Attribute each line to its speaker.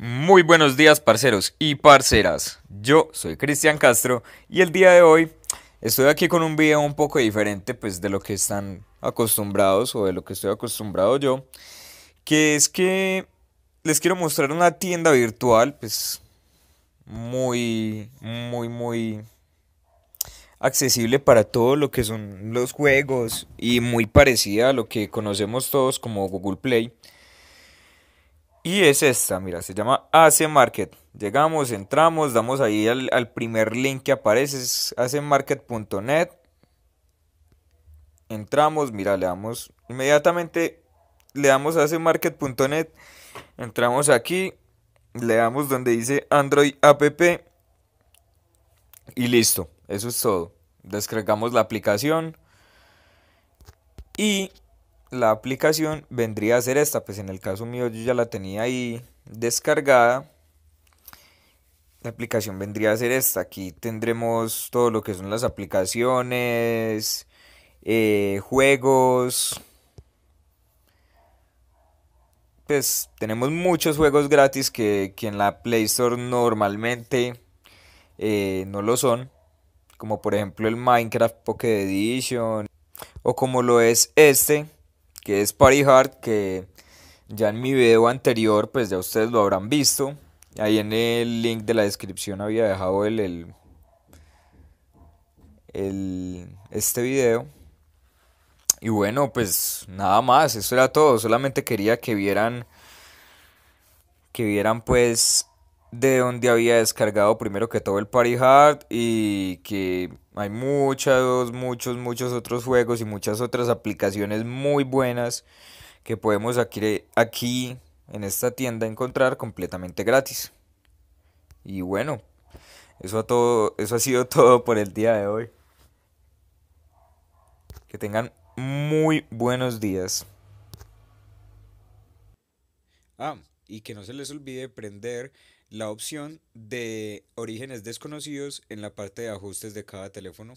Speaker 1: Muy buenos días parceros y parceras, yo soy Cristian Castro y el día de hoy estoy aquí con un video un poco diferente pues de lo que están acostumbrados o de lo que estoy acostumbrado yo, que es que les quiero mostrar una tienda virtual pues muy, muy, muy accesible para todo lo que son los juegos y muy parecida a lo que conocemos todos como Google Play. Y es esta, mira, se llama AC Market. Llegamos, entramos, damos ahí al, primer link que aparece, es acemarket.net. Entramos, mira, le damos inmediatamente, le damos a acemarket.net. Entramos aquí, le damos donde dice Android app y listo, eso es todo. Descargamos la aplicación y la aplicación vendría a ser esta. Pues en el caso mío yo ya la tenía ahí descargada. La aplicación vendría a ser esta. Aquí tendremos todo lo que son las aplicaciones, eh, juegos. Pues tenemos muchos juegos gratis que, en la Play Store normalmente eh, no lo son. Como por ejemplo el Minecraft Pocket Edition. O como lo es este que es Party Hard, que ya en mi video anterior, pues ya ustedes lo habrán visto. Ahí en el link de la descripción había dejado el, el este video. Y bueno, pues nada más, eso era todo. Solamente quería que vieran que vieran pues de donde había descargado primero que todo el Party Hard y que hay muchos, muchos, muchos otros juegos y muchas otras aplicaciones muy buenas que podemos aquí, en esta tienda encontrar completamente gratis. Y bueno, eso, a todo, eso ha sido todo por el día de hoy. Que tengan muy buenos días. Ah y que no se les olvide prender la opción de orígenes desconocidos en la parte de ajustes de cada teléfono.